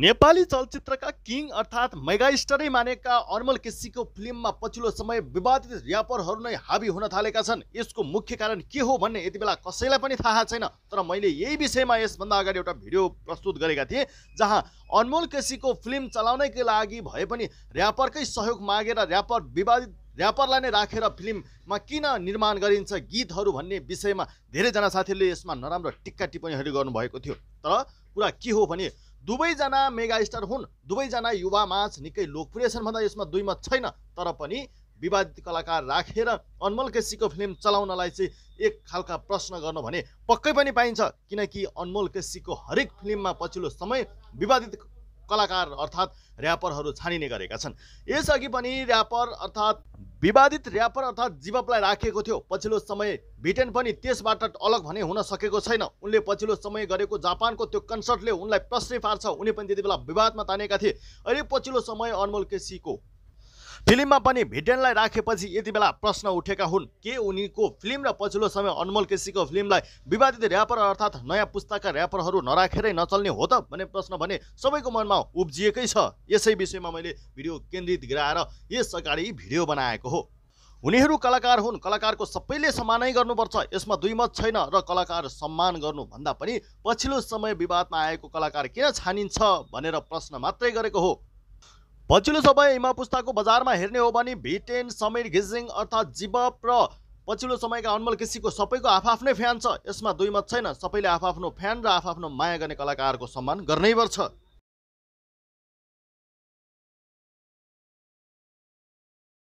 नेपाली चलचित्रका किङ अर्थात् मेगा मानेका अर्मल केसीको फिल्ममा पछिल्लो समय विवादित ऱ्यापरहरू नै हाबी हुन थालेका छन् यसको मुख्य कारण के हो भन्ने यति बेला कसैलाई पनि थाहा छैन तर मैले यही विषयमा यसभन्दा अगाडि एउटा भिडियो प्रस्तुत गरेका थिएँ जहाँ अनमोल केसीको फिल्म चलाउनैकै लागि भए पनि ऱ्यापरकै सहयोग मागेर ऱ्यापर विवादित ऱ्यापरलाई नै राखेर फिल्ममा किन निर्माण गरिन्छ गीतहरू भन्ने विषयमा धेरैजना साथीहरूले यसमा नराम्रो टिक्का टिप्पणीहरू गर्नुभएको थियो तर कुरा के हो भने दुवैजना मेगा स्टार हुन् दुवैजना युवा माझ निकै लोकप्रिय छन् भन्दा यसमा दुई मत छैन तर पनि विवादित कलाकार राखेर अनमोल केसीको फिल्म चलाउनलाई चाहिँ एक खालका प्रश्न गर्नु भने पक्कै पनि पाइन्छ किनकि अनमोल केसीको हरेक फिल्ममा पछिल्लो समय विवादित कलाकार अर्थात् ऱ्यापरहरू छानिने गरेका छन् यसअघि पनि ऱ्यापर अर्थात् विवादित ऱ्यापर अर्थात् जीवपलाई राखिएको थियो पछिल्लो समय ब्रिटेन पनि त्यसबाट अलग भने हुन सकेको छैन उनले पछिल्लो समय गरेको जापानको त्यो कन्सर्टले उनलाई प्रश्न पार्छ उनी पनि त्यति बेला विवादमा तानेका थिए अहिले पछिल्लो समय अनमोल केसीको फिल्ममा पनि भिडेनलाई राखेपछि यति बेला प्रश्न उठेका हुन् के उनीको फिल्म र पछिल्लो समय अनमोल केसीको फिल्मलाई विवादित ऱ्यापर अर्थात् नयाँ पुस्ताका ऱ्यापरहरू नराखेरै नचल्ने हो त भन्ने प्रश्न भने सबैको मनमा उब्जिएकै छ यसै विषयमा मैले भिडियो केन्द्रित गराएर यस अगाडि भिडियो बनाएको हो उनीहरू कलाकार हुन् कलाकारको सबैले सम्मानै गर्नुपर्छ यसमा दुई मत छैन र कलाकार सम्मान गर्नुभन्दा पनि पछिल्लो समय विवादमा आएको कलाकार किन छानिन्छ भनेर प्रश्न मात्रै गरेको हो पछिल्लो समय हिमा पुस्ताको बजारमा हेर्ने हो भने भिटेन समीर घिजिङ अर्थात् जीवप र पछिल्लो समयका अनमोल केसीको सबैको आफआफ्नै फ्यान छ यसमा दुई मत छैन सबैले आफआफ्नो फ्यान र आफआफ्नो माया गर्ने कलाकारको सम्मान गर्नै पर्छ